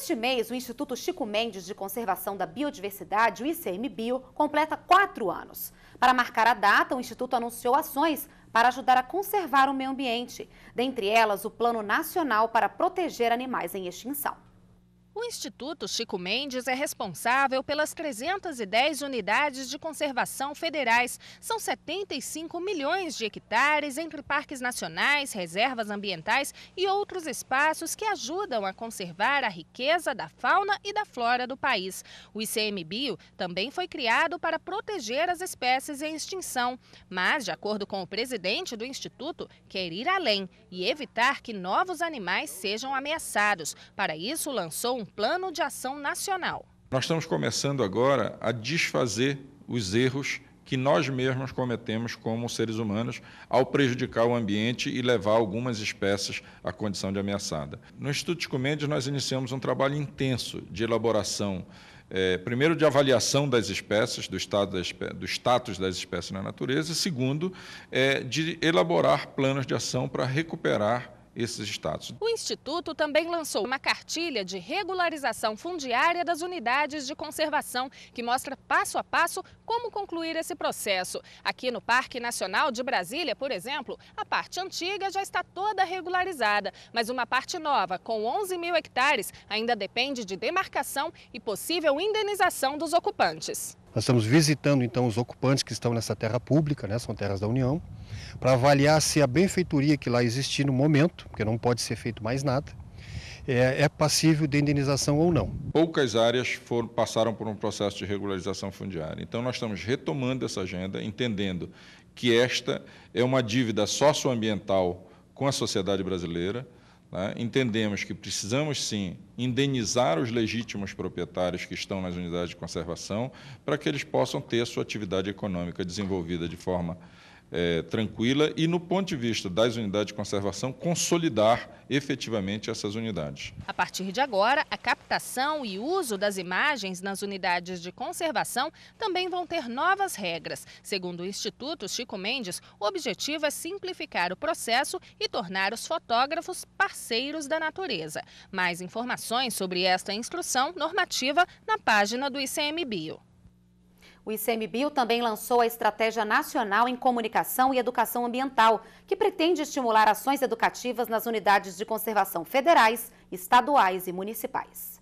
Este mês, o Instituto Chico Mendes de Conservação da Biodiversidade, o ICMBio, completa quatro anos. Para marcar a data, o Instituto anunciou ações para ajudar a conservar o meio ambiente, dentre elas o Plano Nacional para Proteger Animais em Extinção. O Instituto Chico Mendes é responsável pelas 310 unidades de conservação federais. São 75 milhões de hectares entre parques nacionais, reservas ambientais e outros espaços que ajudam a conservar a riqueza da fauna e da flora do país. O ICMBio também foi criado para proteger as espécies em extinção, mas, de acordo com o presidente do instituto, quer ir além e evitar que novos animais sejam ameaçados. Para isso, lançou um plano de ação nacional. Nós estamos começando agora a desfazer os erros que nós mesmos cometemos como seres humanos ao prejudicar o ambiente e levar algumas espécies à condição de ameaçada. No Instituto de Comendes, nós iniciamos um trabalho intenso de elaboração, é, primeiro de avaliação das espécies, do, estado do status das espécies na natureza, e segundo, é, de elaborar planos de ação para recuperar esses estados. O Instituto também lançou uma cartilha de regularização fundiária das unidades de conservação, que mostra passo a passo como concluir esse processo. Aqui no Parque Nacional de Brasília, por exemplo, a parte antiga já está toda regularizada, mas uma parte nova, com 11 mil hectares, ainda depende de demarcação e possível indenização dos ocupantes. Nós estamos visitando então os ocupantes que estão nessa terra pública, né, são terras da União, para avaliar se a benfeitoria que lá existe no momento, porque não pode ser feito mais nada, é, é passível de indenização ou não. Poucas áreas foram, passaram por um processo de regularização fundiária. Então nós estamos retomando essa agenda, entendendo que esta é uma dívida socioambiental com a sociedade brasileira né? Entendemos que precisamos sim indenizar os legítimos proprietários que estão nas unidades de conservação para que eles possam ter sua atividade econômica desenvolvida de forma é, tranquila e, no ponto de vista das unidades de conservação, consolidar efetivamente essas unidades. A partir de agora, a captação e uso das imagens nas unidades de conservação também vão ter novas regras. Segundo o Instituto Chico Mendes, o objetivo é simplificar o processo e tornar os fotógrafos parceiros da natureza. Mais informações sobre esta instrução normativa na página do ICMBio. O ICMBio também lançou a Estratégia Nacional em Comunicação e Educação Ambiental, que pretende estimular ações educativas nas unidades de conservação federais, estaduais e municipais.